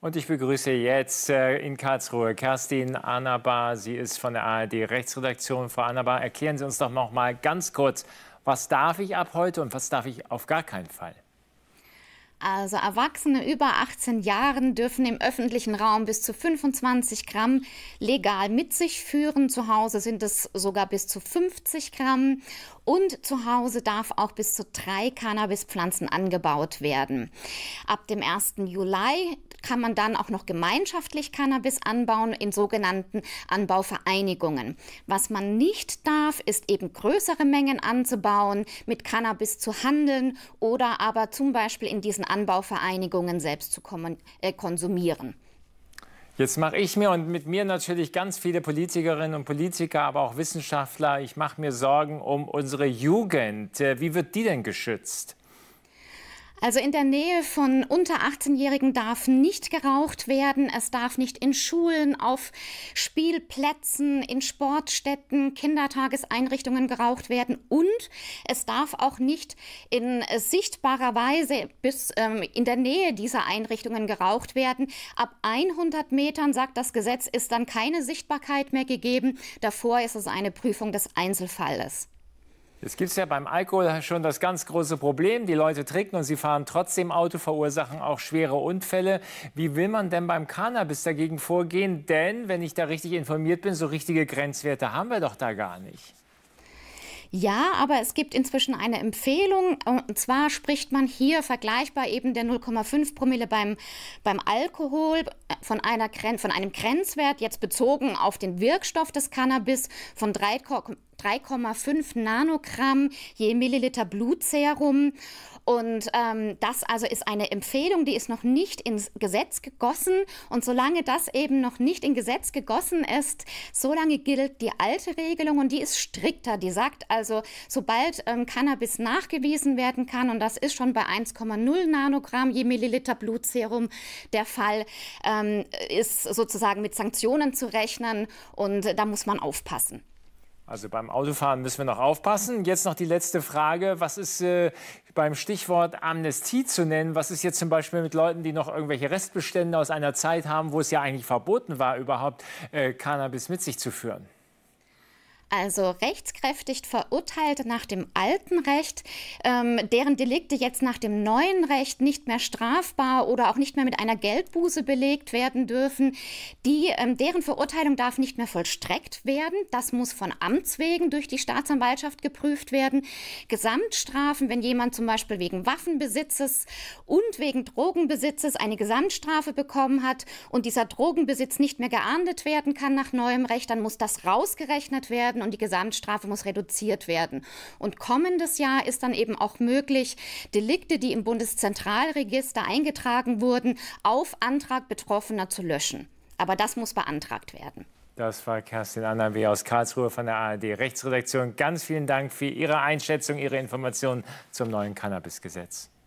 Und ich begrüße jetzt äh, in Karlsruhe Kerstin Annabar. Sie ist von der ARD Rechtsredaktion. Frau Annabar, erklären Sie uns doch noch mal ganz kurz, was darf ich ab heute und was darf ich auf gar keinen Fall? Also Erwachsene über 18 Jahren dürfen im öffentlichen Raum bis zu 25 Gramm legal mit sich führen. Zu Hause sind es sogar bis zu 50 Gramm. Und zu Hause darf auch bis zu drei Cannabispflanzen angebaut werden. Ab dem 1. Juli kann man dann auch noch gemeinschaftlich Cannabis anbauen in sogenannten Anbauvereinigungen. Was man nicht darf, ist eben größere Mengen anzubauen, mit Cannabis zu handeln oder aber zum Beispiel in diesen Anbauvereinigungen selbst zu äh, konsumieren. Jetzt mache ich mir und mit mir natürlich ganz viele Politikerinnen und Politiker, aber auch Wissenschaftler, ich mache mir Sorgen um unsere Jugend. Äh, wie wird die denn geschützt? Also in der Nähe von unter 18-Jährigen darf nicht geraucht werden. Es darf nicht in Schulen, auf Spielplätzen, in Sportstätten, Kindertageseinrichtungen geraucht werden. Und es darf auch nicht in sichtbarer Weise bis ähm, in der Nähe dieser Einrichtungen geraucht werden. Ab 100 Metern, sagt das Gesetz, ist dann keine Sichtbarkeit mehr gegeben. Davor ist es eine Prüfung des Einzelfalles. Jetzt gibt es ja beim Alkohol schon das ganz große Problem. Die Leute trinken und sie fahren trotzdem Auto, verursachen auch schwere Unfälle. Wie will man denn beim Cannabis dagegen vorgehen? Denn, wenn ich da richtig informiert bin, so richtige Grenzwerte haben wir doch da gar nicht. Ja, aber es gibt inzwischen eine Empfehlung. Und zwar spricht man hier vergleichbar eben der 0,5 Promille beim, beim Alkohol äh, von, einer, von einem Grenzwert, jetzt bezogen auf den Wirkstoff des Cannabis, von 3,5 3,5 Nanogramm je Milliliter Blutserum. Und ähm, das also ist eine Empfehlung, die ist noch nicht ins Gesetz gegossen. Und solange das eben noch nicht in Gesetz gegossen ist, solange gilt die alte Regelung und die ist strikter. Die sagt also, sobald ähm, Cannabis nachgewiesen werden kann, und das ist schon bei 1,0 Nanogramm je Milliliter Blutserum der Fall, ähm, ist sozusagen mit Sanktionen zu rechnen und äh, da muss man aufpassen. Also beim Autofahren müssen wir noch aufpassen. Jetzt noch die letzte Frage. Was ist äh, beim Stichwort Amnestie zu nennen? Was ist jetzt zum Beispiel mit Leuten, die noch irgendwelche Restbestände aus einer Zeit haben, wo es ja eigentlich verboten war, überhaupt äh, Cannabis mit sich zu führen? also rechtskräftig Verurteilte nach dem alten Recht, ähm, deren Delikte jetzt nach dem neuen Recht nicht mehr strafbar oder auch nicht mehr mit einer Geldbuße belegt werden dürfen, die, ähm, deren Verurteilung darf nicht mehr vollstreckt werden. Das muss von Amts wegen durch die Staatsanwaltschaft geprüft werden. Gesamtstrafen, wenn jemand zum Beispiel wegen Waffenbesitzes und wegen Drogenbesitzes eine Gesamtstrafe bekommen hat und dieser Drogenbesitz nicht mehr geahndet werden kann nach neuem Recht, dann muss das rausgerechnet werden werden und die Gesamtstrafe muss reduziert werden. Und kommendes Jahr ist dann eben auch möglich, Delikte, die im Bundeszentralregister eingetragen wurden, auf Antrag Betroffener zu löschen. Aber das muss beantragt werden. Das war Kerstin Annawe aus Karlsruhe von der ARD Rechtsredaktion. Ganz vielen Dank für Ihre Einschätzung, Ihre Informationen zum neuen Cannabisgesetz.